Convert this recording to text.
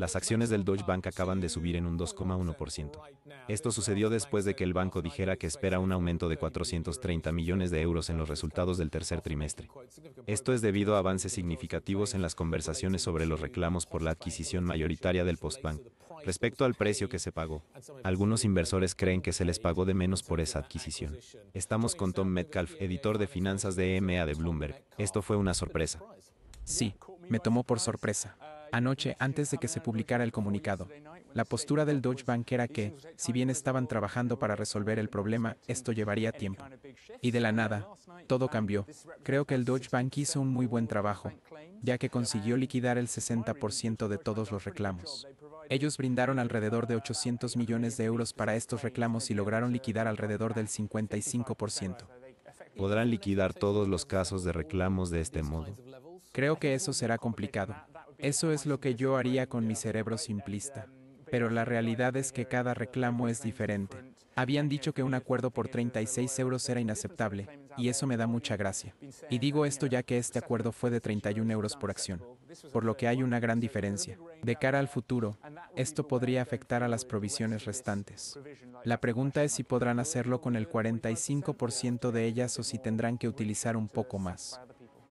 las acciones del Deutsche Bank acaban de subir en un 2,1%. Esto sucedió después de que el banco dijera que espera un aumento de 430 millones de euros en los resultados del tercer trimestre. Esto es debido a avances significativos en las conversaciones sobre los reclamos por la adquisición mayoritaria del Postbank. Respecto al precio que se pagó, algunos inversores creen que se les pagó de menos por esa adquisición. Estamos con Tom Metcalf, editor de finanzas de EMA de Bloomberg. Esto fue una sorpresa. Sí, me tomó por sorpresa. Anoche, antes de que se publicara el comunicado, la postura del Deutsche Bank era que, si bien estaban trabajando para resolver el problema, esto llevaría tiempo. Y de la nada, todo cambió. Creo que el Deutsche Bank hizo un muy buen trabajo, ya que consiguió liquidar el 60% de todos los reclamos. Ellos brindaron alrededor de 800 millones de euros para estos reclamos y lograron liquidar alrededor del 55%. Podrán liquidar todos los casos de reclamos de este modo. Creo que eso será complicado. Eso es lo que yo haría con mi cerebro simplista. Pero la realidad es que cada reclamo es diferente. Habían dicho que un acuerdo por 36 euros era inaceptable, y eso me da mucha gracia. Y digo esto ya que este acuerdo fue de 31 euros por acción, por lo que hay una gran diferencia. De cara al futuro, esto podría afectar a las provisiones restantes. La pregunta es si podrán hacerlo con el 45% de ellas o si tendrán que utilizar un poco más.